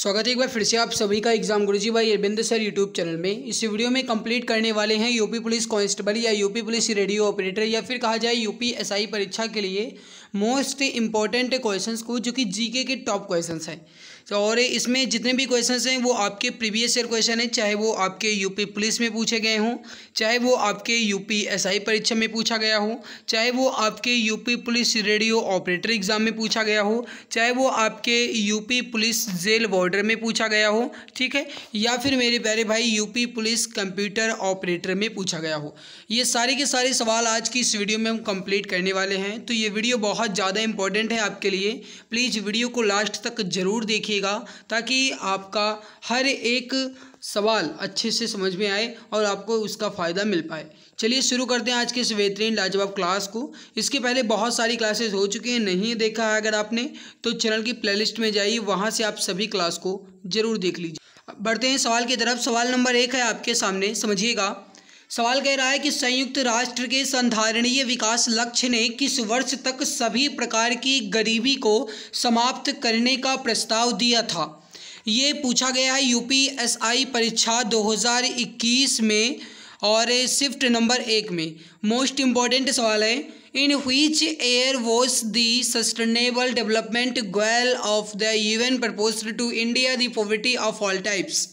स्वागत है एक बार फिर से आप सभी का एग्जाम गुरुजी भाई अरविंद सर यूट्यूब चैनल में इस वीडियो में कंप्लीट करने वाले हैं यूपी पुलिस कांस्टेबल या यूपी पुलिस रेडियो ऑपरेटर या फिर कहा जाए यूपी एसआई परीक्षा के लिए मोस्ट इंपॉर्टेंट क्वेश्चन को जो कि जीके के टॉप क्वेश्चन हैं तो और इसमें जितने भी क्वेश्चन हैं वो आपके प्रीवियस ईयर क्वेश्चन हैं चाहे वो आपके यूपी पुलिस में पूछे गए हों चाहे वो आपके यूपी एसआई परीक्षा में पूछा गया हो चाहे वो आपके UP police radio operator exam में पूछा गया हो चाहे वो आपके यूपी पुलिस जेल बॉर्डर में पूछा गया हो ठीक है या फिर मेरे प्यारे भाई यूपी पुलिस कंप्यूटर ऑपरेटर में पूछा गया हो ये सारे के सारे सवाल आज की इस वीडियो में हम कंप्लीट करने वाले हैं तो ये वीडियो बहुत बहुत ज़्यादा इम्पॉर्टेंट है आपके लिए प्लीज़ वीडियो को लास्ट तक ज़रूर देखिएगा ताकि आपका हर एक सवाल अच्छे से समझ में आए और आपको उसका फ़ायदा मिल पाए चलिए शुरू करते हैं आज के इस बेहतरीन लाजवाब क्लास को इसके पहले बहुत सारी क्लासेस हो चुकी हैं नहीं देखा है अगर आपने तो चैनल की प्लेलिस्ट में जाइए वहाँ से आप सभी क्लास को ज़रूर देख लीजिए बढ़ते हैं सवाल की तरफ सवाल नंबर एक है आपके सामने समझिएगा सवाल कह रहा है कि संयुक्त राष्ट्र के संधारणीय विकास लक्ष्य ने किस वर्ष तक सभी प्रकार की गरीबी को समाप्त करने का प्रस्ताव दिया था ये पूछा गया है यू परीक्षा 2021 में और शिफ्ट नंबर एक में मोस्ट इम्पॉर्टेंट सवाल है in which year was the sustainable development goal of the UN propose to India the poverty of all types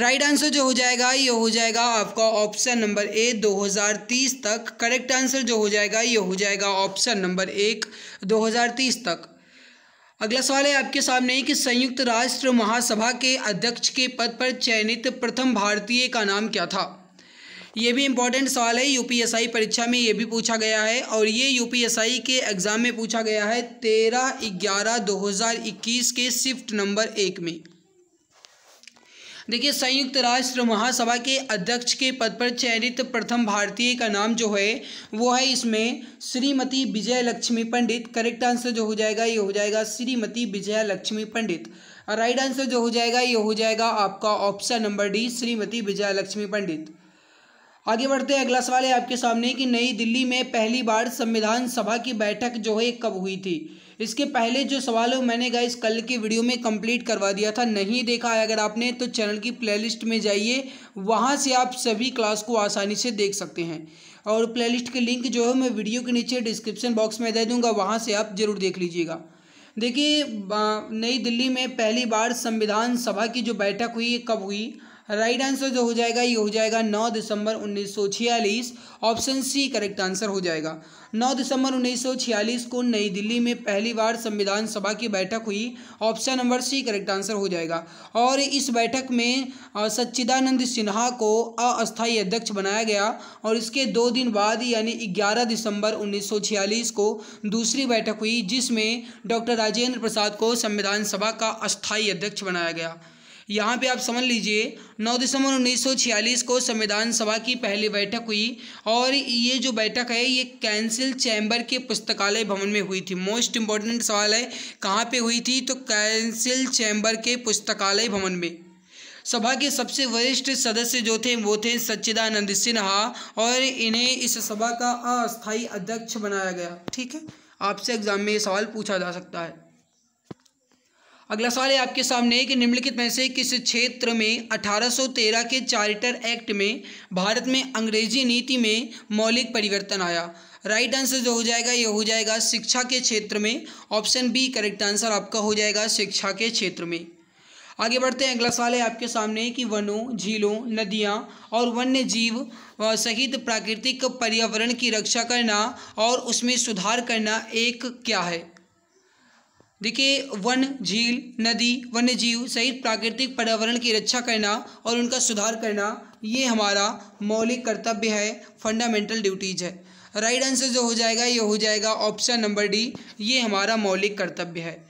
right answer जो हो जाएगा ये हो जाएगा आपका ऑप्शन नंबर ए 2030 तक करेक्ट आंसर जो हो जाएगा ये हो जाएगा ऑप्शन नंबर एक 2030 तक अगला सवाल है आपके सामने कि संयुक्त राष्ट्र महासभा के अध्यक्ष के पद पर चयनित प्रथम भारतीय का नाम क्या था ये भी इम्पॉर्टेंट सवाल है यूपीएसआई परीक्षा में ये भी पूछा गया है और ये यूपीएसआई के एग्ज़ाम में पूछा गया है तेरह ग्यारह दो के शिफ्ट नंबर एक में देखिए संयुक्त राष्ट्र महासभा के अध्यक्ष के पद पर चयनित प्रथम भारतीय का नाम जो है वो है इसमें श्रीमती विजय लक्ष्मी पंडित करेक्ट आंसर जो हो जाएगा ये हो जाएगा श्रीमती विजय लक्ष्मी पंडित राइट आंसर जो हो जाएगा ये हो जाएगा आपका option number D Shrimati Vijay Lakshmi Pandit आगे बढ़ते हैं अगला सवाल है आपके सामने कि नई दिल्ली में पहली बार संविधान सभा की बैठक जो है कब हुई थी इसके पहले जो सवाल है मैंने गाइस कल के वीडियो में कंप्लीट करवा दिया था नहीं देखा है अगर आपने तो चैनल की प्लेलिस्ट में जाइए वहाँ से आप सभी क्लास को आसानी से देख सकते हैं और प्लेलिस्ट के लिंक जो है मैं वीडियो के नीचे डिस्क्रिप्शन बॉक्स में दे दूँगा वहाँ से आप ज़रूर देख लीजिएगा देखिए नई दिल्ली में पहली बार संविधान सभा की जो बैठक हुई कब हुई राइट आंसर जो हो जाएगा ये हो जाएगा नौ दिसंबर उन्नीस ऑप्शन सी करेक्ट आंसर हो जाएगा नौ दिसंबर 1946 को नई दिल्ली में पहली बार संविधान सभा की बैठक हुई option number C correct answer हो जाएगा और इस बैठक में सच्चिदानंद सिन्हा को अस्थायी अध्यक्ष बनाया गया और इसके दो दिन बाद यानी 11 दिसंबर 1946 को दूसरी बैठक हुई जिसमें डॉक्टर राजेंद्र प्रसाद को संविधान सभा का अस्थायी अध्यक्ष बनाया गया यहाँ पे आप समझ लीजिए 9 दिसंबर 1946 को संविधान सभा की पहली बैठक हुई और ये जो बैठक है ये कैंसिल चैम्बर के पुस्तकालय भवन में हुई थी मोस्ट इम्पॉर्टेंट सवाल है कहाँ पे हुई थी तो कैंसिल चैम्बर के पुस्तकालय भवन में सभा के सबसे वरिष्ठ सदस्य जो थे वो थे सच्चिदानंद सिन्हा और इन्हें इस सभा का अस्थायी अध्यक्ष बनाया गया ठीक है आपसे एग्जाम में ये सवाल पूछा जा सकता है अगला सवाल है आपके सामने कि निम्नलिखित में से किस क्षेत्र में 1813 के चार्टर एक्ट में भारत में अंग्रेजी नीति में मौलिक परिवर्तन आया राइट आंसर जो हो जाएगा ये हो जाएगा शिक्षा के क्षेत्र में ऑप्शन बी करेक्ट आंसर आपका हो जाएगा शिक्षा के क्षेत्र में आगे बढ़ते हैं अगला सवाल है आपके सामने कि वनों झीलों नदियाँ और वन्य जीव सहित प्राकृतिक पर्यावरण की रक्षा करना और उसमें सुधार करना एक क्या है देखिए वन झील नदी वन्य जीव सहित प्राकृतिक पर्यावरण की रक्षा करना और उनका सुधार करना ये हमारा मौलिक कर्तव्य है फंडामेंटल ड्यूटीज़ है राइट right आंसर जो हो जाएगा ये हो जाएगा ऑप्शन नंबर डी ये हमारा मौलिक कर्तव्य है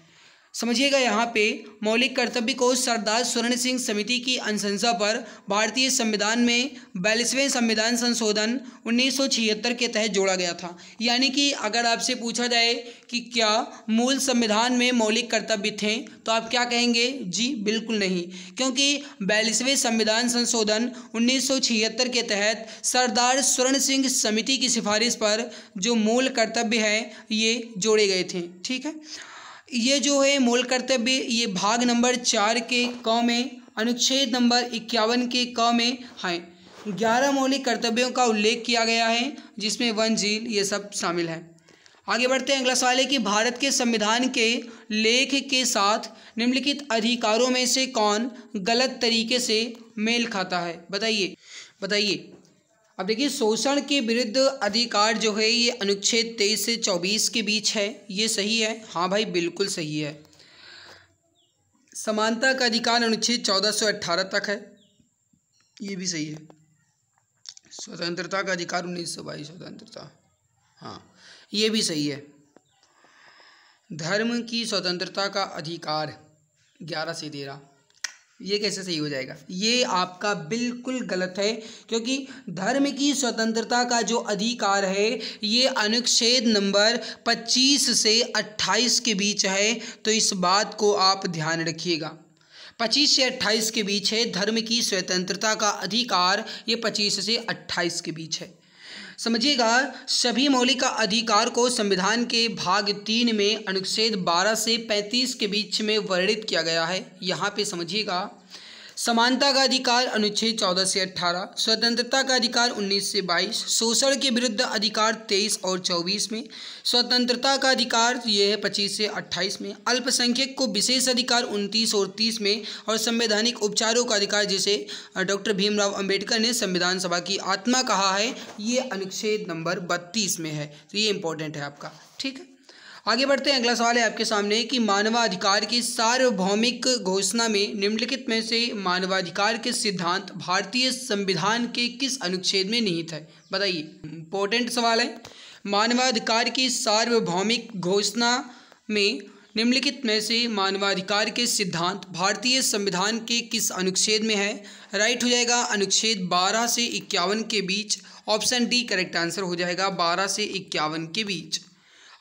समझिएगा यहाँ पे मौलिक कर्तव्य को सरदार स्वर्ण सिंह समिति की अनुशंसा पर भारतीय संविधान में बयालीसवें संविधान संशोधन 1976 के तहत जोड़ा गया था यानी कि अगर आपसे पूछा जाए कि क्या मूल संविधान में मौलिक कर्तव्य थे तो आप क्या कहेंगे जी बिल्कुल नहीं क्योंकि बयालीसवें संविधान संशोधन 1976 के तहत सरदार स्वर्ण सिंह समिति की सिफारिश पर जो मूल कर्तव्य है ये जोड़े गए थे ठीक है ये जो है मूल कर्तव्य ये भाग नंबर चार के क में अनुच्छेद नंबर इक्यावन के क में है ग्यारह मौलिक कर्तव्यों का उल्लेख किया गया है जिसमें वन झील ये सब शामिल है आगे बढ़ते हैं अगला सवाल है कि भारत के संविधान के लेख के साथ निम्नलिखित अधिकारों में से कौन गलत तरीके से मेल खाता है बताइए बताइए अब देखिए शोषण के विरुद्ध अधिकार जो है ये अनुच्छेद तेईस से चौबीस के बीच है ये सही है हाँ भाई बिल्कुल सही है समानता का अधिकार अनुच्छेद चौदह सौ अट्ठारह तक है ये भी सही है स्वतंत्रता का अधिकार उन्नीस सौ बाईस स्वतंत्रता हाँ ये भी सही है धर्म की स्वतंत्रता का अधिकार ग्यारह से तेरह ये कैसे सही हो जाएगा ये आपका बिल्कुल गलत है क्योंकि धर्म की स्वतंत्रता का जो अधिकार है ये अनुच्छेद नंबर 25 से 28 के बीच है तो इस बात को आप ध्यान रखिएगा 25 से 28 के बीच है धर्म की स्वतंत्रता का अधिकार ये 25 से 28 के बीच है समझिएगा सभी मौलिक अधिकार को संविधान के भाग तीन में अनुच्छेद 12 से 35 के बीच में वर्णित किया गया है यहाँ पे समझिएगा समानता का अधिकार अनुच्छेद चौदह से अट्ठारह स्वतंत्रता का अधिकार उन्नीस से बाईस शोषण के विरुद्ध अधिकार तेईस और चौबीस में स्वतंत्रता का अधिकार यह है पच्चीस से अट्ठाईस में अल्पसंख्यक को विशेष अधिकार उनतीस और तीस में और संवैधानिक उपचारों का अधिकार जिसे डॉक्टर भीमराव अम्बेडकर ने संविधान सभा की आत्मा कहा है ये अनुच्छेद नंबर बत्तीस में है तो ये इंपॉर्टेंट है आपका ठीक है आगे बढ़ते हैं अगला सवाल है आपके सामने कि मानवाधिकार की सार्वभौमिक घोषणा में निम्नलिखित में से मानवाधिकार के सिद्धांत भारतीय संविधान के किस अनुच्छेद में निहित है बताइए इंपॉर्टेंट सवाल है मानवाधिकार की सार्वभौमिक घोषणा में निम्नलिखित में से मानवाधिकार के सिद्धांत भारतीय संविधान के किस अनुच्छेद में है राइट हो जाएगा अनुच्छेद 12 से इक्यावन के बीच ऑप्शन डी करेक्ट आंसर हो जाएगा 12 से इक्यावन के बीच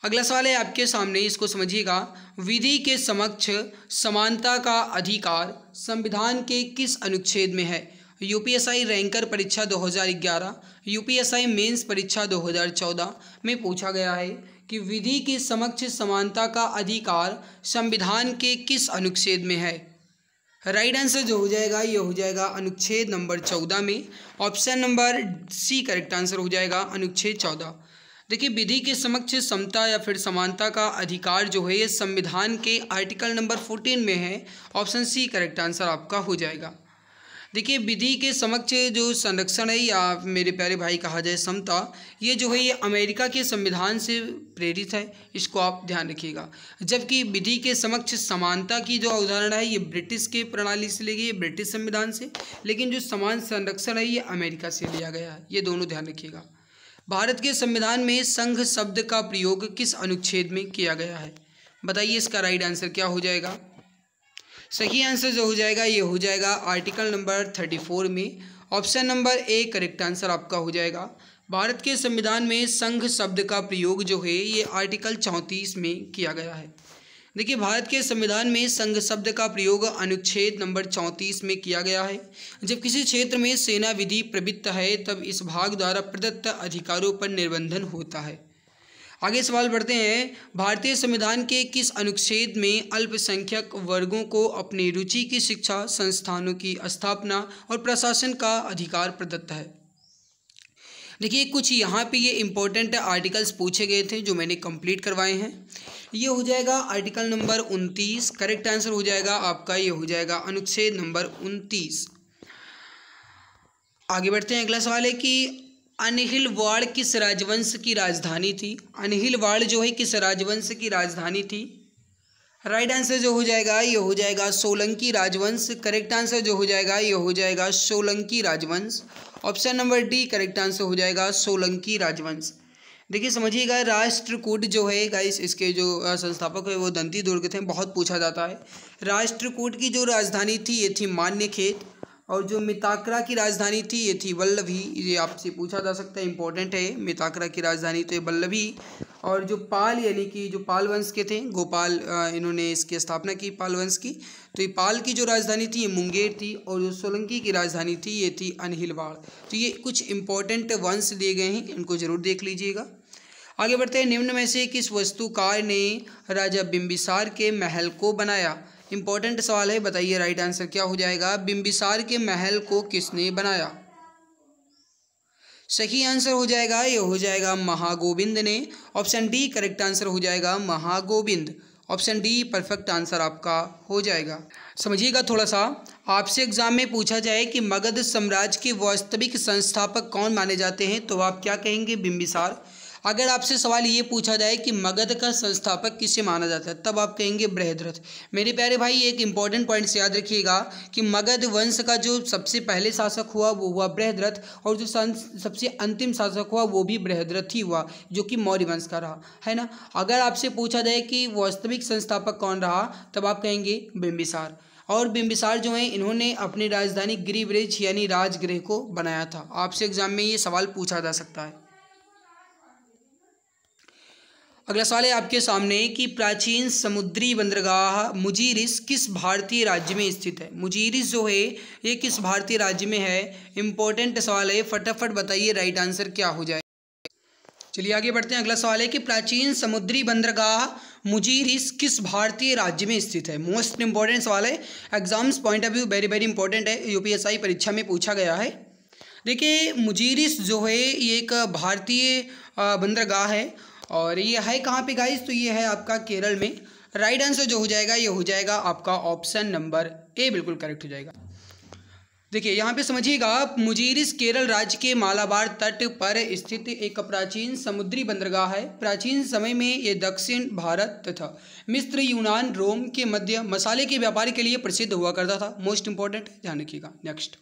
अगला सवाल है आपके सामने इसको समझिएगा विधि के समक्ष समानता का अधिकार संविधान के किस अनुच्छेद में है यूपीएसआई रैंकर परीक्षा 2011, यूपीएसआई मेंस परीक्षा 2014 में पूछा गया है कि विधि के समक्ष समानता का अधिकार संविधान के किस अनुच्छेद में है राइट आंसर जो हो जाएगा ये हो जाएगा अनुच्छेद नंबर चौदह में option number C correct answer हो जाएगा अनुच्छेद चौदह देखिए विधि के समक्ष समता या फिर समानता का अधिकार जो है ये संविधान के आर्टिकल नंबर फोर्टीन में है ऑप्शन सी करेक्ट आंसर आपका हो जाएगा देखिए विधि के समक्ष जो संरक्षण है या मेरे प्यारे भाई कहा जाए समता ये जो है ये अमेरिका के संविधान से प्रेरित है इसको आप ध्यान रखिएगा जबकि विधि के समक्ष समानता की जो अवधारणा है ये ब्रिटिश के प्रणाली से ली गई है ब्रिटिश संविधान से लेकिन जो समान संरक्षण है ये अमेरिका से लिया गया है ये दोनों ध्यान रखिएगा भारत के संविधान में संघ शब्द का प्रयोग किस अनुच्छेद में किया गया है बताइए इसका राइट आंसर क्या हो जाएगा सही आंसर जो हो जाएगा ये हो जाएगा आर्टिकल नंबर थर्टी फोर में option number A correct answer आपका हो जाएगा भारत के संविधान में संघ शब्द का प्रयोग जो है ये आर्टिकल चौंतीस में किया गया है देखिए भारत के संविधान में संघ शब्द का प्रयोग अनुच्छेद नंबर चौंतीस में किया गया है जब किसी क्षेत्र में सेना विधि प्रवृत्त है तब इस भाग द्वारा प्रदत्त अधिकारों पर निर्बंधन होता है आगे सवाल बढ़ते हैं भारतीय संविधान के किस अनुच्छेद में अल्पसंख्यक वर्गों को अपनी रुचि की शिक्षा संस्थानों की स्थापना और प्रशासन का अधिकार प्रदत्त है देखिए कुछ यहाँ पे ये इम्पोर्टेंट आर्टिकल्स पूछे गए थे जो मैंने कंप्लीट करवाए हैं ये हो जाएगा आर्टिकल नंबर उनतीस करेक्ट आंसर हो जाएगा आपका ये हो जाएगा अनुच्छेद नंबर उनतीस आगे बढ़ते हैं अगला सवाल है कि वाड़ किस राजवंश की राजधानी थी अनहिलवाड़ जो है किस राजवंश की राजधानी थी राइट right आंसर जो हो जाएगा ये हो जाएगा सोलंकी राजवंश करेक्ट आंसर जो हो जाएगा ये हो जाएगा सोलंकी राजवंश option number D correct answer हो जाएगा सोलंकी राजवंश देखिए समझिएगा राष्ट्रकूट जो है गाइस इसके जो संस्थापक है वो दंती दुर्ग थे बहुत पूछा जाता है राष्ट्रकूट की जो राजधानी थी ये थी मान्य खेत और जो मिताकरा की राजधानी थी ये थी वल्लभी ये आपसे पूछा जा सकता है इंपॉर्टेंट है मिताकरा की राजधानी तो ये वल्लभी और जो पाल यानी कि जो पाल वंश के थे गोपाल इन्होंने इसकी स्थापना की पाल वंश की तो ये पाल की जो राजधानी थी ये मुंगेर थी और जो सोलंकी की राजधानी थी ये थी अनहिलवाड़ तो ये कुछ इंपॉर्टेंट वंश दिए गए हैं इनको ज़रूर देख लीजिएगा आगे बढ़ते हैं निम्न में से किस वस्तुकार ने राजा बिम्बिसार के महल को बनाया इंपॉर्टेंट सवाल है बताइए राइट आंसर क्या हो जाएगा बिम्बिसार के महल को किसने बनाया सही आंसर हो जाएगा ये हो जाएगा महागोविंद ने ऑप्शन डी करेक्ट आंसर हो जाएगा Mahagovind option D perfect answer आपका हो जाएगा समझिएगा थोड़ा सा आपसे एग्जाम में पूछा जाए कि मगध साम्राज्य के वास्तविक संस्थापक कौन माने जाते हैं तो आप क्या कहेंगे बिम्बिसार अगर आपसे सवाल ये पूछा जाए कि मगध का संस्थापक किसे माना जाता है तब आप कहेंगे बृहद्रथ मेरे प्यारे भाई एक इंपॉर्टेंट पॉइंट से याद रखिएगा कि मगध वंश का जो सबसे पहले शासक हुआ वो हुआ बृहद्रथ और जो सबसे अंतिम शासक हुआ वो भी बृहद्रथ ही हुआ जो कि मौर्य वंश का रहा है ना अगर आपसे पूछा जाए कि वास्तविक संस्थापक कौन रहा तब आप कहेंगे बिम्बिसार और बिम्बिसार जो हैं इन्होंने अपनी राजधानी गिरिब्रिज यानी राजगृह को बनाया था आपसे एग्जाम में ये सवाल पूछा जा सकता है अगला सवाल है आपके सामने कि प्राचीन समुद्री बंदरगाह मुजीरिस किस भारतीय राज्य में स्थित है मुजीरिस जो है ये किस भारतीय राज्य में है इम्पोर्टेंट सवाल है फटाफट बताइए राइट आंसर क्या हो जाए चलिए आगे बढ़ते हैं अगला सवाल है कि प्राचीन समुद्री बंदरगाह मुजीरिस किस भारतीय राज्य में स्थित है मोस्ट इंपॉर्टेंट सवाल है exams point of view very very important है यूपीएसआई परीक्षा में पूछा गया है देखिए मुजीरिस जो है ये एक भारतीय बंदरगाह है और ये है कहाँ पे गाइस तो ये है आपका केरल में राइट आंसर जो हो जाएगा ये हो जाएगा आपका ऑप्शन नंबर ए बिल्कुल करेक्ट हो जाएगा देखिए यहाँ पे समझिएगा मुजीरिस केरल राज्य के मालाबार तट पर स्थित एक प्राचीन समुद्री बंदरगाह है प्राचीन समय में ये दक्षिण भारत तथा मिस्र यूनान रोम के मध्य मसाले के व्यापार के लिए प्रसिद्ध हुआ करता था मोस्ट इंपॉर्टेंट ध्यान रखिएगा नेक्स्ट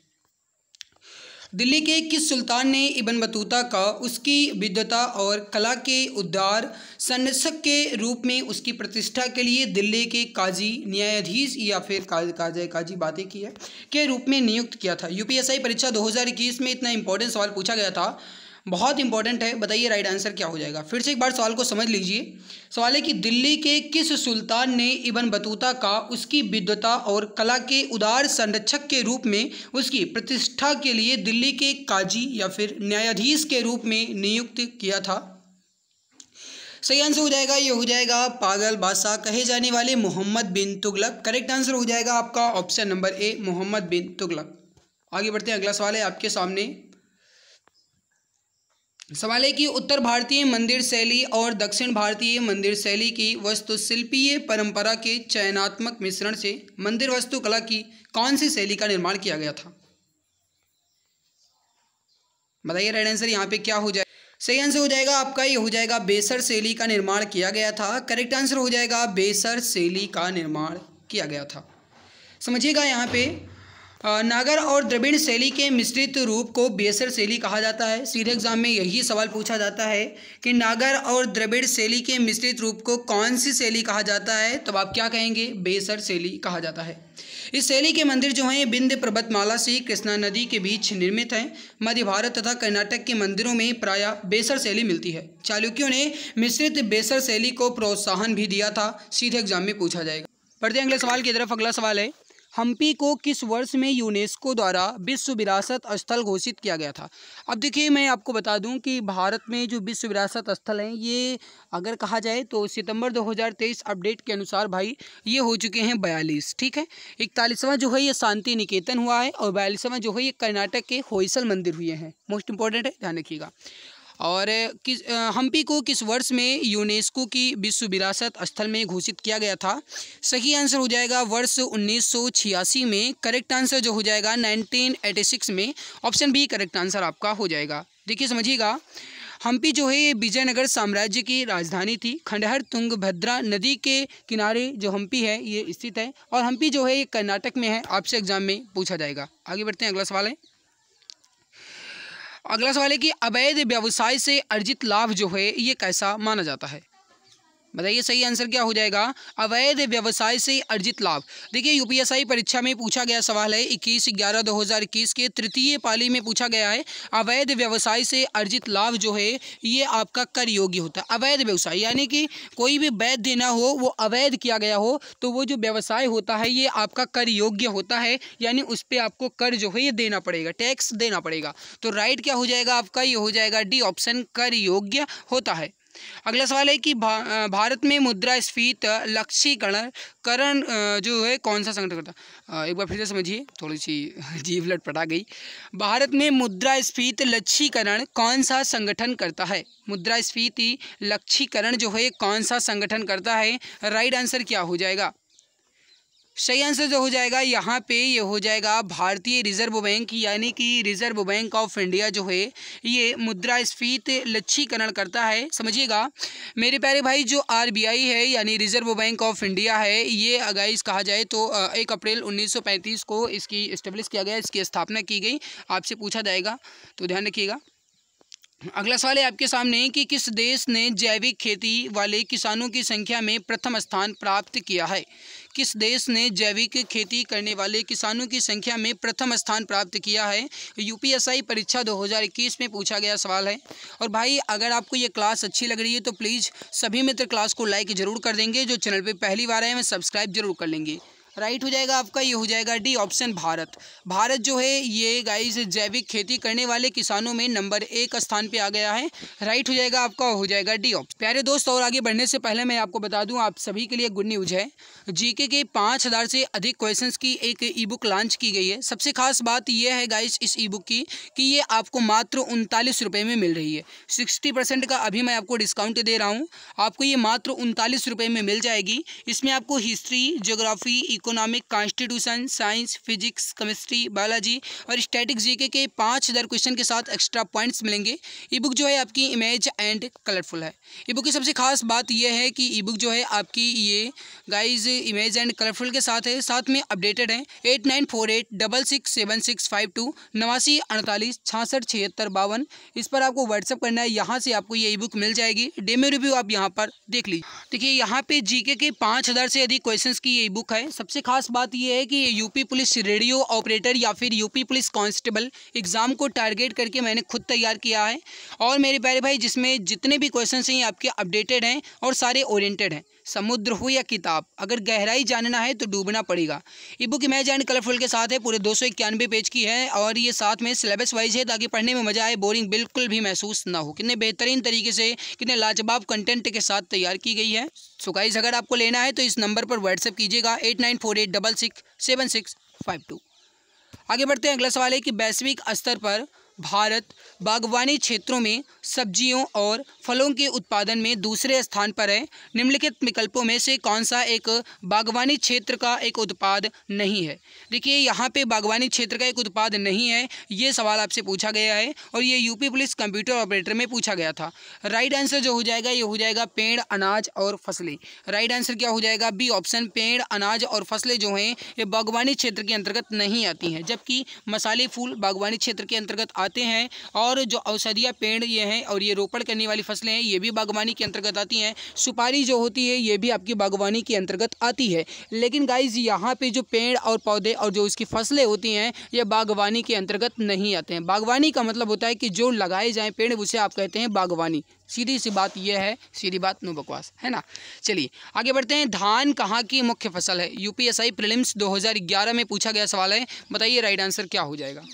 दिल्ली के किस सुल्तान ने इबन बतूता का उसकी विद्वता और कला के उद्धार संरक्षक के रूप में उसकी प्रतिष्ठा के लिए दिल्ली के काजी न्यायाधीश या फिर काजय काजी बातें की है के रूप में नियुक्त किया था यूपीएसआई परीक्षा 2021 में इतना इंपॉर्टेंट सवाल पूछा गया था बहुत इंपॉर्टेंट है बताइए राइट आंसर क्या हो जाएगा फिर से एक बार सवाल को समझ लीजिए सवाल है कि दिल्ली के किस सुल्तान ने इबन बतूता का उसकी विद्वता और कला के उदार संरक्षक के रूप में उसकी प्रतिष्ठा के लिए दिल्ली के काजी या फिर न्यायाधीश के रूप में नियुक्त किया था सही आंसर हो जाएगा ये हो जाएगा पागल बादशाह कहे जाने वाले मोहम्मद बिन तुगलक करेक्ट आंसर हो जाएगा आपका option number A Mohammad bin Tughlaq आगे बढ़ते हैं अगला सवाल है आपके सामने सवाल है कि उत्तर भारतीय मंदिर शैली और दक्षिण भारतीय मंदिर शैली की वस्तुशिल्पीय परंपरा के चयनात्मक मिश्रण से मंदिर कला की कौन सी शैली का निर्माण किया गया था बताइए राइट आंसर यहाँ पे क्या हो जाए सही आंसर हो जाएगा आपका ये हो जाएगा बेसर शैली का निर्माण किया गया था करेक्ट आंसर हो जाएगा बेसर शैली का निर्माण किया गया था समझिएगा यहाँ पे नागर और द्रविड़ शैली के मिश्रित रूप को बेसर शैली कहा जाता है सीधे एग्जाम में यही सवाल पूछा जाता है कि नागर और द्रविड़ शैली के मिश्रित रूप को कौन सी शैली कहा जाता है तब तो आप क्या कहेंगे बेसर शैली कहा जाता है इस शैली के मंदिर जो हैं बिंद पर्वतमाला से कृष्णा नदी के बीच निर्मित हैं मध्य भारत तथा कर्नाटक के मंदिरों में प्राय बेसर शैली मिलती है चालुक्यों ने मिश्रित बेसर शैली को प्रोत्साहन भी दिया था सीधे एग्जाम में पूछा जाएगा बढ़ते अगले सवाल की तरफ अगला सवाल है हम्पी को किस वर्ष में यूनेस्को द्वारा विश्व विरासत स्थल घोषित किया गया था अब देखिए मैं आपको बता दूं कि भारत में जो विश्व विरासत स्थल हैं ये अगर कहा जाए तो सितंबर 2023 अपडेट के अनुसार भाई ये हो चुके हैं बयालीस ठीक है इकतालीसवां जो है ये शांति निकेतन हुआ है और बयालीसवां जो है ये कर्नाटक के होइसल मंदिर हुए हैं मोस्ट इंपॉर्टेंट है ध्यान रखिएगा और किस हम्पी को किस वर्ष में यूनेस्को की विश्व विरासत स्थल में घोषित किया गया था सही आंसर हो जाएगा वर्ष उन्नीस में करेक्ट आंसर जो हो जाएगा 1986 में ऑप्शन बी करेक्ट आंसर आपका हो जाएगा देखिए समझिएगा हम्पी जो है ये विजयनगर साम्राज्य की राजधानी थी खंडहर तुंग भद्रा नदी के किनारे जो हम्पी है ये स्थित है और हम्पी जो है ये कर्नाटक में है आपसे एग्जाम में पूछा जाएगा आगे बढ़ते हैं अगला सवाल है अगला सवाल है कि अवैध व्यवसाय से अर्जित लाभ जो है ये कैसा माना जाता है बताइए सही आंसर क्या हो जाएगा अवैध व्यवसाय से अर्जित लाभ देखिए यूपीएसआई परीक्षा में पूछा गया सवाल है इक्कीस ग्यारह दो हज़ार इक्कीस के तृतीय पाली में पूछा गया है अवैध व्यवसाय से अर्जित लाभ जो है ये आपका कर योग्य होता है अवैध व्यवसाय यानी कि कोई भी वैध देना हो वो अवैध किया गया हो तो वो जो व्यवसाय होता है ये आपका कर योग्य होता है यानी उस पर आपको कर जो है ये देना पड़ेगा टैक्स देना पड़ेगा तो राइट क्या हो जाएगा आपका ये हो जाएगा डी ऑप्शन कर योग्य होता है अगला सवाल है कि भा, भारत में मुद्रास्फीत लक्ष्यीकरण करण जो है कौन सा संगठन करता एक बार फिर से समझिए थोड़ी सी जीव लट पटा गई भारत में मुद्रास्फीत लक्ष्यीकरण कौन सा संगठन करता है मुद्रास्फीति लक्ष्यीकरण जो है कौन सा संगठन करता है राइट आंसर क्या हो जाएगा सही आंसर जो हो जाएगा यहाँ पे ये हो जाएगा भारतीय रिजर्व बैंक यानी कि रिजर्व बैंक ऑफ इंडिया जो है ये मुद्रास्फीत लच्छीकरण करता है समझिएगा मेरे प्यारे भाई जो आरबीआई है यानी रिजर्व बैंक ऑफ इंडिया है ये इस कहा जाए तो एक अप्रैल 1935 को इसकी इस्टेब्लिश किया गया इसकी स्थापना की गई आपसे पूछा जाएगा तो ध्यान रखिएगा अगला सवाल है आपके सामने कि किस देश ने जैविक खेती वाले किसानों की संख्या में प्रथम स्थान प्राप्त किया है किस देश ने जैविक खेती करने वाले किसानों की संख्या में प्रथम स्थान प्राप्त किया है यूपीएसआई परीक्षा 2021 में पूछा गया सवाल है और भाई अगर आपको ये क्लास अच्छी लग रही है तो प्लीज़ सभी मित्र क्लास को लाइक ज़रूर कर देंगे जो चैनल पर पहली बार आए हैं सब्सक्राइब जरूर कर लेंगे राइट हो जाएगा आपका ये हो जाएगा डी ऑप्शन भारत भारत जो है ये गाइस जैविक खेती करने वाले किसानों में नंबर एक स्थान पे आ गया है राइट हो जाएगा आपका हो जाएगा डी ऑप्शन प्यारे दोस्त और आगे बढ़ने से पहले मैं आपको बता दूं आप सभी के लिए गुड न्यूज है जीके के पाँच हज़ार से अधिक क्वेश्चन की एक ई बुक लॉन्च की गई है सबसे खास बात यह है गाइस इस ई बुक की कि ये आपको मात्र उनतालीस रुपये में मिल रही है सिक्सटी परसेंट का अभी मैं आपको डिस्काउंट दे रहा हूँ आपको ये मात्र उनतालीस रुपये में मिल जाएगी इसमें आपको history geography economic constitution science physics chemistry biology और स्टैटिक्स जीके के पाँच हज़ार क्वेश्चन के साथ एक्स्ट्रा पॉइंट्स मिलेंगे ई बुक जो है आपकी इमेज एंड कलरफुल है ई बुक की सबसे खास बात यह है कि ई बुक जो है आपकी ये गाइज इमेज एंड कलरफुल के साथ है साथ में अपडेटेड है eight nine four eight double six seven six five two नवासी अड़तालीस छासठ छिहत्तर बावन इस पर आपको व्हाट्सअप करना है यहाँ से आपको ये ई बुक मिल जाएगी डेमो रिव्यू आप यहाँ पर देख लीजिए देखिए यहाँ पे जीके के पाँच हज़ार से अधिक क्वेश्चंस की ये ई बुक है सबसे सबसे खास बात यह है कि यूपी पुलिस रेडियो ऑपरेटर या फिर यूपी पुलिस कांस्टेबल एग्ज़ाम को टारगेट करके मैंने खुद तैयार किया है और मेरे प्यारे भाई जिसमें जितने भी क्वेश्चन हैं आपके अपडेटेड हैं और सारे ओरिएंटेड हैं समुद्र हो या किताब अगर गहराई जानना है तो डूबना पड़ेगा E book image and colourful के साथ है पूरे दो सौ इक्यानवे पेज की है और ये साथ में सिलेबस वाइज है ताकि पढ़ने में मजा आए बोरिंग बिल्कुल भी महसूस ना हो कितने बेहतरीन तरीके से कितने लाजवाब कंटेंट के साथ तैयार की गई है सुकाइज अगर आपको लेना है तो इस नंबर पर व्हाट्सअप कीजिएगा eight nine four eight double six seven six five two आगे बढ़ते हैं अगला सवाल है कि वैश्विक स्तर पर भारत बागवानी क्षेत्रों में सब्जियों और फलों के उत्पादन में दूसरे स्थान पर है निम्नलिखित विकल्पों में से कौन सा एक बागवानी क्षेत्र का एक उत्पाद नहीं है देखिए यहाँ पे बागवानी क्षेत्र का एक उत्पाद नहीं है ये सवाल आपसे पूछा गया है और ये यूपी पुलिस कंप्यूटर ऑपरेटर में पूछा गया था राइट आंसर जो हो जाएगा ये हो जाएगा पेड़ अनाज और फसलें राइट आंसर क्या हो जाएगा बी ऑप्शन पेड़ अनाज और फसलें जो हैं ये बागवानी क्षेत्र के अंतर्गत नहीं आती हैं जबकि मसाले फूल बागवानी क्षेत्र के अंतर्गत आते आते हैं और जो औषधीय पेड़ ये हैं और ये रोपण करने वाली फसलें हैं ये भी बागवानी के अंतर्गत आती हैं सुपारी जो होती है ये भी आपकी बागवानी के अंतर्गत आती है लेकिन गाइज यहाँ पे जो पेड़ और पौधे और जो इसकी फसलें होती हैं ये बागवानी के अंतर्गत नहीं आते हैं बागवानी का मतलब होता है कि जो लगाए जाएँ पेड़ उसे आप कहते हैं बागवानी सीधी सी बात यह है सीधी बात नो बकवास है ना चलिए आगे बढ़ते हैं धान कहाँ की मुख्य फसल है यूपीएसआई प्रीलिम्स 2011 में पूछा गया सवाल है बताइए राइट आंसर क्या हो जाएगा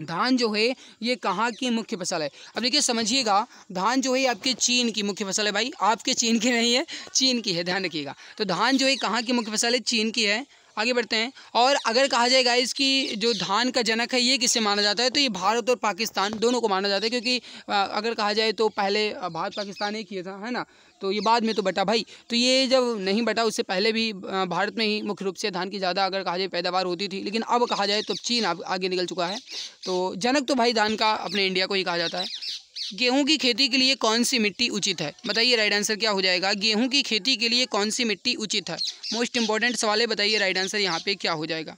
धान जो है ये कहाँ की मुख्य फसल है अब देखिए समझिएगा धान जो है आपके चीन की मुख्य फसल है भाई आपके चीन की नहीं है चीन की है ध्यान रखिएगा तो धान जो है कहाँ की मुख्य फसल है चीन की है आगे बढ़ते हैं और अगर कहा जाए गाइस कि जो धान का जनक है ये किससे माना जाता है तो ये भारत और पाकिस्तान दोनों को माना जाता है क्योंकि अगर कहा जाए तो पहले भारत पाकिस्तान एक ही था है ना तो ये बाद में तो बटा भाई तो ये जब नहीं बटा उससे पहले भी भारत में ही मुख्य रूप से धान की ज़्यादा अगर कहा जाए पैदावार होती थी लेकिन अब कहा जाए तो चीन आगे निकल चुका है तो जनक तो भाई धान का अपने इंडिया को ही कहा जाता है गेहूं की खेती के लिए कौन सी मिट्टी उचित है बताइए राइट आंसर क्या हो जाएगा गेहूँ की खेती के लिए कौन सी मिट्टी उचित है मोस्ट इंपॉर्टेंट सवाल है बताइए राइट आंसर यहाँ पर क्या हो जाएगा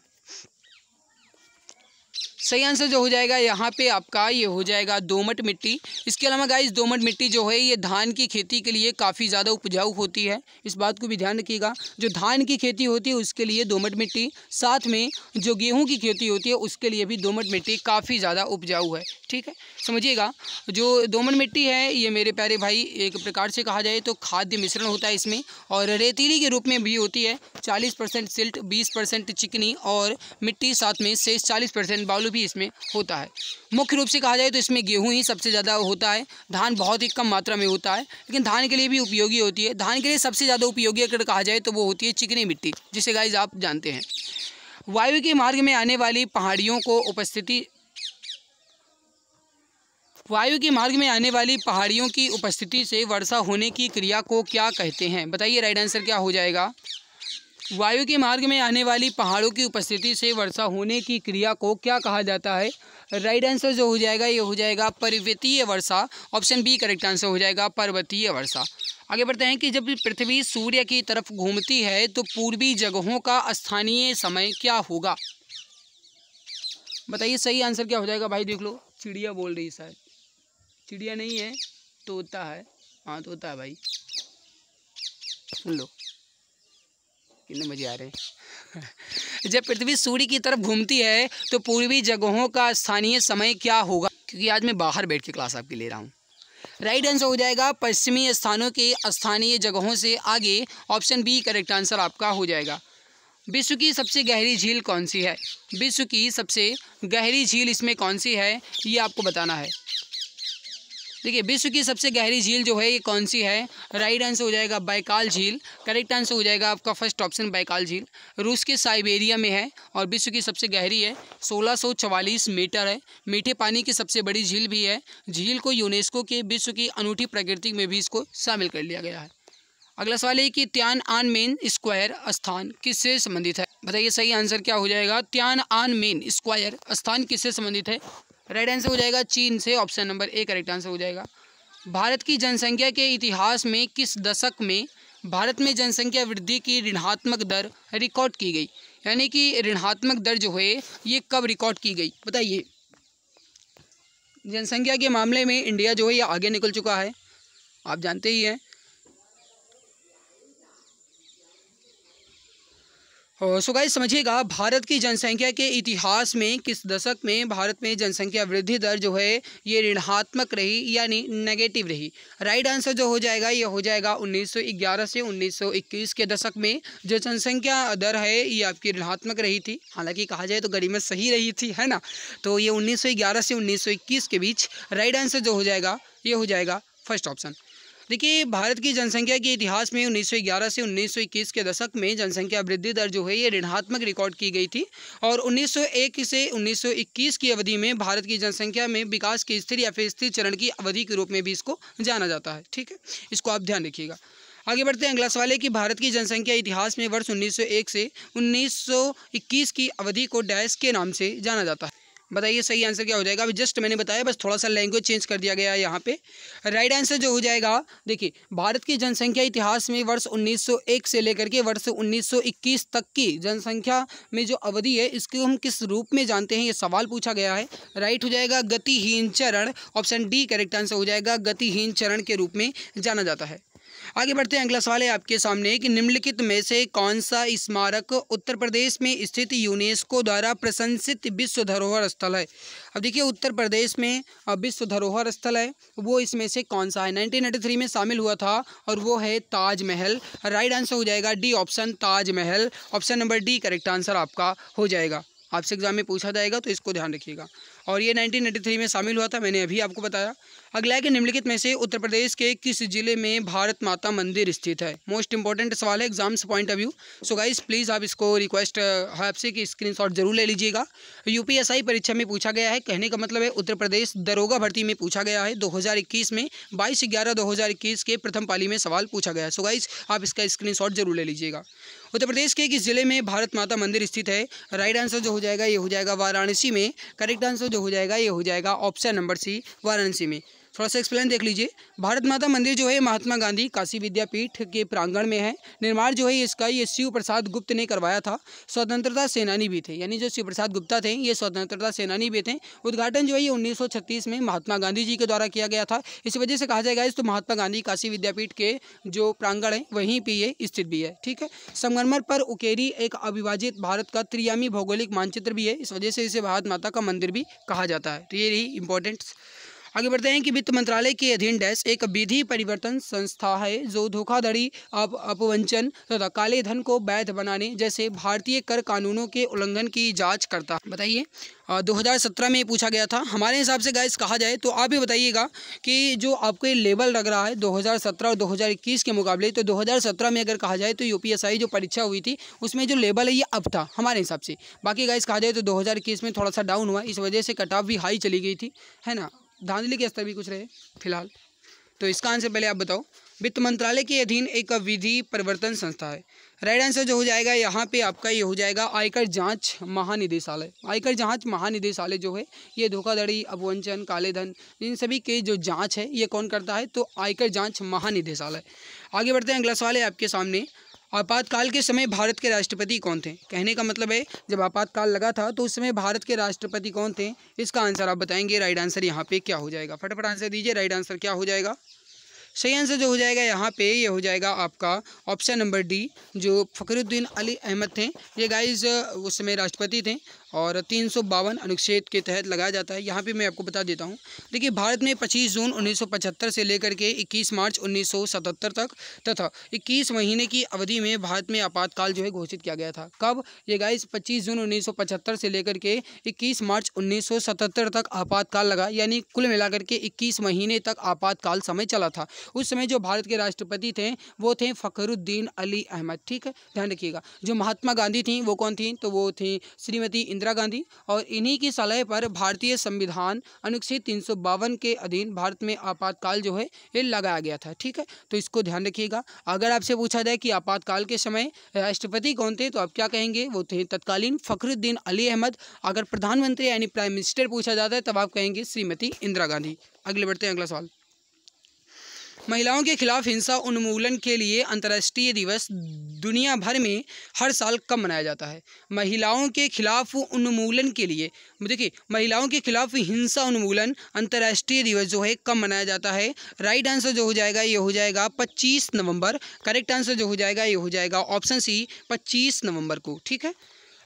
सही आंसर जो हो जाएगा यहाँ पे आपका ये हो जाएगा दोमट मिट्टी इसके अलावा गाइस दोमट मिट्टी जो है ये धान की खेती के लिए काफ़ी ज़्यादा उपजाऊ होती है इस बात को भी ध्यान रखिएगा जो धान की खेती होती है उसके लिए दोमट मिट्टी साथ में जो गेहूँ की खेती होती है उसके लिए भी दोमट मिट्टी काफ़ी ज़्यादा उपजाऊ है ठीक है समझिएगा जो दोमट मिट्टी है ये मेरे प्यारे भाई एक प्रकार से कहा जाए तो खाद्य मिश्रण होता है इसमें और रेतीली के रूप में भी होती है चालीस परसेंट सिल्ट बीस परसेंट चिकनी और मिट्टी साथ में से चालीस परसेंट भी इसमें होता है मुख्य रूप से कहा जाए तो इसमें गेहूं ही सबसे ज़्यादा होता है धान बहुत ही कम मात्रा में होता है लेकिन धान के लिए भी उपयोगी होती है धान के लिए सबसे ज़्यादा उपयोगी अगर कहा जाए तो वो होती है चिकनी मिट्टी जिसे गाइज आप जानते हैं वायु के मार्ग में आने वाली पहाड़ियों को उपस्थिति वायु के मार्ग में आने वाली पहाड़ियों की उपस्थिति से वर्षा होने की क्रिया को क्या कहते हैं बताइए राइट आंसर क्या हो जाएगा वायु के मार्ग में आने वाली पहाड़ों की उपस्थिति से वर्षा होने की क्रिया को क्या कहा जाता है राइट आंसर जो हो जाएगा ये हो जाएगा पर्वतीय वर्षा ऑप्शन बी करेक्ट आंसर हो जाएगा पर्वतीय वर्षा आगे बढ़ते हैं कि जब पृथ्वी सूर्य की तरफ घूमती है तो पूर्वी जगहों का स्थानीय समय क्या होगा बताइए सही आंसर क्या हो जाएगा भाई देख लो चिड़िया बोल रही शायद चिड़िया नहीं है तोता है हाँ तोता है भाई सुन लो कितने मजे आ रहे हैं जब पृथ्वी सूर्य की तरफ घूमती है तो पूर्वी जगहों का स्थानीय समय क्या होगा क्योंकि आज मैं बाहर बैठ के क्लास आपकी ले रहा हूँ राइट आंसर हो जाएगा पश्चिमी स्थानों के स्थानीय जगहों से आगे ऑप्शन बी करेक्ट आंसर आपका हो जाएगा विश्व की सबसे गहरी झील कौन सी है विश्व की सबसे गहरी झील इसमें कौन सी है ये आपको बताना है देखिए विश्व की सबसे गहरी झील जो है ये कौन सी है राइट आंसर हो जाएगा बाइकाल झील करेक्ट आंसर हो जाएगा आपका फर्स्ट ऑप्शन बाइकाल झील रूस के साइबेरिया में है और विश्व की सबसे गहरी है सोलह मीटर है मीठे पानी की सबसे बड़ी झील भी है झील को यूनेस्को के विश्व की अनूठी प्रकृति में भी इसको शामिल कर लिया गया है अगला सवाल है कि त्यान आन मेन स्क्वायर स्थान किससे संबंधित है बताइए सही आंसर क्या हो जाएगा त्यान आन मेन स्क्वायर स्थान किससे संबंधित है राइट आंसर हो जाएगा चीन से option number A correct answer हो जाएगा भारत की जनसंख्या के इतिहास में किस दशक में भारत में जनसंख्या वृद्धि की ऋणात्मक दर रिकॉर्ड की गई यानी कि ऋणात्मक दर जो है ये कब रिकॉर्ड की गई बताइए जनसंख्या के मामले में इंडिया जो है ये आगे निकल चुका है आप जानते ही हैं सो गाइस समझिएगा भारत की जनसंख्या के इतिहास में किस दशक में भारत में जनसंख्या वृद्धि दर जो है ये ऋणात्मक रही यानी नेगेटिव रही राइट आंसर जो हो जाएगा ये हो जाएगा 1911 से 1921 के दशक में जो जनसंख्या दर है ये आपकी ऋणात्मक रही थी हालांकि कहा जाए तो गरीबत सही रही थी है ना तो ये उन्नीस से उन्नीस के बीच राइट आंसर जो हो जाएगा ये हो जाएगा फर्स्ट ऑप्शन देखिए भारत की जनसंख्या के इतिहास में 1911 से 1921 के दशक में जनसंख्या वृद्धि दर जो है ये ऋणात्मक रिकॉर्ड की गई थी और 1901 से 1921 की अवधि में भारत की जनसंख्या में विकास की स्थिर या फिर स्थिर चरण की अवधि के रूप में भी इसको जाना जाता है ठीक है इसको आप ध्यान रखिएगा आगे बढ़ते हैं अगला सवाल है कि भारत की जनसंख्या इतिहास में वर्ष 1901 से 1921 की अवधि को डैश के नाम से जाना जाता है बताइए सही आंसर क्या हो जाएगा अभी जस्ट मैंने बताया बस थोड़ा सा लैंग्वेज चेंज कर दिया गया है यहाँ पे राइट आंसर जो हो जाएगा देखिए भारत की जनसंख्या इतिहास में वर्ष 1901 से लेकर के वर्ष 1921 तक की जनसंख्या में जो अवधि है इसको हम किस रूप में जानते हैं ये सवाल पूछा गया है राइट हो जाएगा गतिहीन चरण ऑप्शन डी करेक्ट आंसर हो जाएगा गतिहीन चरण के रूप में जाना जाता है आगे बढ़ते हैं अगला सवाल है आपके सामने कि निम्नलिखित में से कौन सा स्मारक उत्तर प्रदेश में स्थित यूनेस्को द्वारा प्रशंसित विश्व धरोहर स्थल है अब देखिए उत्तर प्रदेश में विश्व धरोहर स्थल है वो इसमें से कौन सा है नाइनटीन में शामिल हुआ था और वो है ताजमहल राइट आंसर हो जाएगा D option Taj Mahal option number D correct answer आपका हो जाएगा आपसे एग्जाम में पूछा जाएगा तो इसको ध्यान रखिएगा और ये 1993 में शामिल हुआ था मैंने अभी आपको बताया अगला है कि निम्नलिखित में से उत्तर प्रदेश के किस जिले में भारत माता मंदिर स्थित है मोस्ट इंपॉर्टेंट सवाल है exams point of view so guys please आप इसको रिक्वेस्ट है आपसे कि स्क्रीन जरूर ले लीजिएगा यू परीक्षा में पूछा गया है कहने का मतलब है उत्तर प्रदेश दरोगा भर्ती में पूछा गया है दो में बाईस ग्यारह दो के प्रथम पाली में सवाल पूछा गया है सो गाइज आप इसका स्क्रीन जरूर ले लीजिएगा उत्तर प्रदेश के किस जिले में भारत माता मंदिर स्थित है राइट आंसर जो हो जाएगा ये हो जाएगा वाराणसी में करेक्ट आंसर जो हो जाएगा ये हो जाएगा ऑप्शन नंबर सी वाराणसी में थोड़ा सा एक्सप्लेन देख लीजिए भारत माता मंदिर जो है महात्मा गांधी काशी विद्यापीठ के प्रांगण में है निर्माण जो है इसका ये शिव प्रसाद गुप्त ने करवाया था स्वतंत्रता सेनानी भी थे यानी जो शिव प्रसाद गुप्ता थे ये स्वतंत्रता सेनानी भी थे उद्घाटन जो है ये उन्नीस में महात्मा गांधी जी के द्वारा किया गया था इसी वजह से कहा जाएगा इस तो महात्मा गांधी काशी विद्यापीठ के जो प्रांगण है वहीं पर ये स्थित भी है ठीक है संगमरमर पर उकेरी एक अविभाजित भारत का त्रियामी भौगोलिक मानचित्र भी है इस वजह से इसे भारत माता का मंदिर भी कहा जाता है तो ये रही इंपॉर्टेंट आगे बढ़ते हैं कि वित्त मंत्रालय के अधीन डैश एक विधि परिवर्तन संस्था है जो धोखाधड़ी अप, अपवंचन तथा काले धन को वैध बनाने जैसे भारतीय कर कानूनों के उल्लंघन की जांच करता बताइए 2017 में पूछा गया था हमारे हिसाब से गाइस कहा जाए तो आप ही बताइएगा कि जो आपको लेवल लग रहा है 2017 और 2021 के मुकाबले तो 2017 में अगर कहा जाए तो यूपीएसआई जो परीक्षा हुई थी उसमें जो लेवल है ये अप था हमारे हिसाब से बाकी गाइस कहा जाए तो 2021 में थोड़ा सा डाउन हुआ इस वजह से कटाफ भी हाई चली गई थी है ना धांधली के स्तर भी कुछ रहे फिलहाल तो इसका आंसर पहले आप बताओ वित्त मंत्रालय के अधीन एक विधि परिवर्तन संस्था है राइट आंसर जो हो जाएगा यहाँ पे आपका ये हो जाएगा आयकर जांच महानिदेशालय आयकर जांच महानिदेशालय जो है ये धोखाधड़ी अपवंचन काले धन इन सभी के जो जांच है ये कौन करता है तो आयकर जांच महानिदेशालय आगे बढ़ते हैं अगला सवाल है आपके सामने आपातकाल के समय भारत के राष्ट्रपति कौन थे कहने का मतलब है जब आपातकाल लगा था तो उस समय भारत के राष्ट्रपति कौन थे इसका आंसर आप बताएंगे राइट आंसर यहाँ पे क्या हो जाएगा फटाफट आंसर दीजिए राइट आंसर क्या हो जाएगा सही आंसर जो हो जाएगा यहाँ पे ये हो जाएगा आपका ऑप्शन नंबर डी जो फ़करुद्दीन अली अहमद थे ये गाइज उस समय राष्ट्रपति थे और तीन सौ बावन अनुच्छेद के तहत लगाया जाता है यहाँ पे मैं आपको बता देता हूँ देखिए भारत में 25 जून 1975 से लेकर के 21 मार्च 1977 तक तथा 21 महीने की अवधि में भारत में आपातकाल जो है घोषित किया गया था कब ये गाइस 25 जून 1975 से लेकर के 21 मार्च 1977 तक आपातकाल लगा यानी कुल मिलाकर के इक्कीस महीने तक आपातकाल समय चला था उस समय जो भारत के राष्ट्रपति थे वो थे फ़खरुद्दीन अली अहमद ठीक है ध्यान रखिएगा जो महात्मा गांधी थी वो कौन थी तो वो थी श्रीमती इंदिरा गांधी और इन्हीं की सलाह पर भारतीय संविधान अनुच्छेद तीन के अधीन भारत में आपातकाल जो है ये लगाया गया था ठीक है तो इसको ध्यान रखिएगा अगर आपसे पूछा जाए कि आपातकाल के समय राष्ट्रपति कौन थे तो आप क्या कहेंगे वो थे तत्कालीन फखरुद्दीन अली अहमद अगर प्रधानमंत्री यानी प्राइम मिनिस्टर पूछा जाता है तब आप कहेंगे श्रीमती इंदिरा गांधी अगले बढ़ते हैं अगला सवाल महिलाओं के खिलाफ हिंसा उन्मूलन के लिए अंतर्राष्ट्रीय दिवस दुनिया भर में हर साल कब मनाया जाता है महिलाओं के खिलाफ उन्मूलन के लिए देखिए महिलाओं के खिलाफ हिंसा उन्मूलन अंतर्राष्ट्रीय दिवस जो है कब मनाया जाता है राइट आंसर जो हो जाएगा ये हो जाएगा पच्चीस नवंबर करेक्ट आंसर जो हो जाएगा ये हो जाएगा ऑप्शन सी पच्चीस नवंबर को ठीक है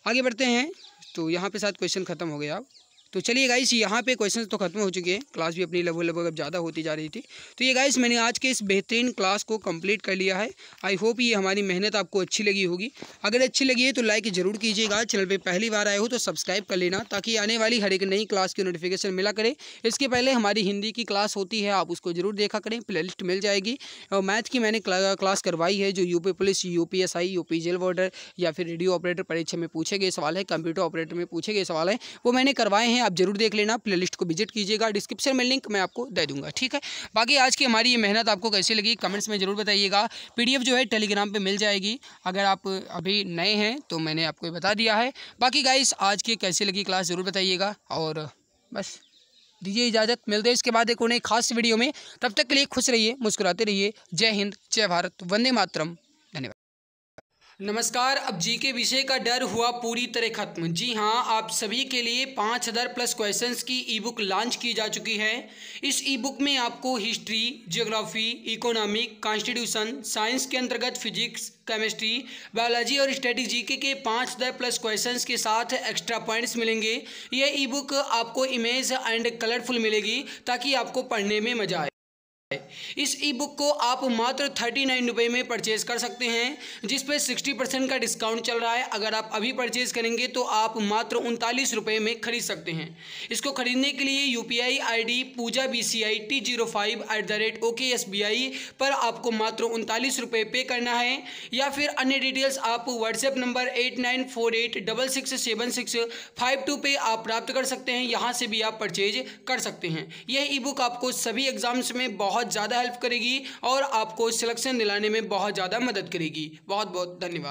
आगे बढ़ते हैं तो यहाँ पे साथ क्वेश्चन खत्म हो गया आप तो चलिए गाइस यहाँ पे क्वेश्चन तो खत्म हो चुके हैं क्लास भी अपनी लगभग लगभग अब ज़्यादा होती जा रही थी तो ये गाइस मैंने आज के इस बेहतरीन क्लास को कंप्लीट कर लिया है आई होप ये हमारी मेहनत आपको अच्छी लगी होगी अगर अच्छी लगी है तो लाइक जरूर कीजिएगा चैनल पर पहली बार आए हो तो सब्सक्राइब कर लेना ताकि आने वाली हर एक नई क्लास की नोटिफिकेशन मिला करें इसके पहले हमारी हिंदी की क्लास होती है आप उसको जरूर देखा करें प्ले मिल जाएगी और मैथ की मैंने क्लास करवाई है जो U police U P S I jail warder या फिर रेडियो ऑपरेटर परीक्षा में पूछे गए सवाल है कंप्यूटर ऑपरेटर में पूछे गए सवाल है वो मैंने करवाए हैं हैं आप जरूर देख लेना प्ले को विजिट कीजिएगा डिस्क्रिप्शन में लिंक मैं आपको दे दूंगा ठीक है बाकी आज की हमारी ये मेहनत आपको कैसी लगी कमेंट्स में ज़रूर बताइएगा पी जो है टेलीग्राम पर मिल जाएगी अगर आप अभी नए हैं तो मैंने आपको बता दिया है बाकी गाइस आज की कैसी लगी क्लास ज़रूर बताइएगा और बस दीजिए इजाज़त मिलते हैं इसके बाद एक उन्हें खास वीडियो में तब तक के लिए खुश रहिए मुस्कुराते रहिए जय हिंद जय भारत वंदे मातरम नमस्कार अब जी के विषय का डर हुआ पूरी तरह खत्म जी हाँ आप सभी के लिए पाँच हज़ार प्लस क्वेश्चंस की ई बुक लॉन्च की जा चुकी है इस ई बुक में आपको history geography economic constitution science के अंतर्गत फिजिक्स केमिस्ट्री बायोलॉजी और स्टडी जीके के पाँच हज़ार प्लस क्वेश्चंस के साथ एक्स्ट्रा पॉइंट्स मिलेंगे यह ई बुक आपको इमेज एंड कलरफुल मिलेगी ताकि आपको पढ़ने में मजा आए इस ई बुक को आप मात्र थर्टी नाइन रुपये में परचेज कर सकते हैं जिस पर सिक्सटी परसेंट का डिस्काउंट चल रहा है अगर आप अभी परचेज करेंगे तो आप मात्र उनतालीस रुपये में खरीद सकते हैं इसको खरीदने के लिए U P I I D Pooja B C I T zero five eight the rate okay S B I पर आपको मात्र उनतालीस रुपये पे करना है या फिर अन्य डिटेल्स आप WhatsApp number eight nine four eight double six seven six five two पे आप प्राप्त कर सकते हैं यहाँ से भी आप परचेज कर सकते हैं यह ई बुक आपको सभी एग्जाम्स में बहुत बहुत ज़्यादा हेल्प करेगी और आपको सिलेक्शन दिलाने में बहुत ज़्यादा मदद करेगी बहुत बहुत धन्यवाद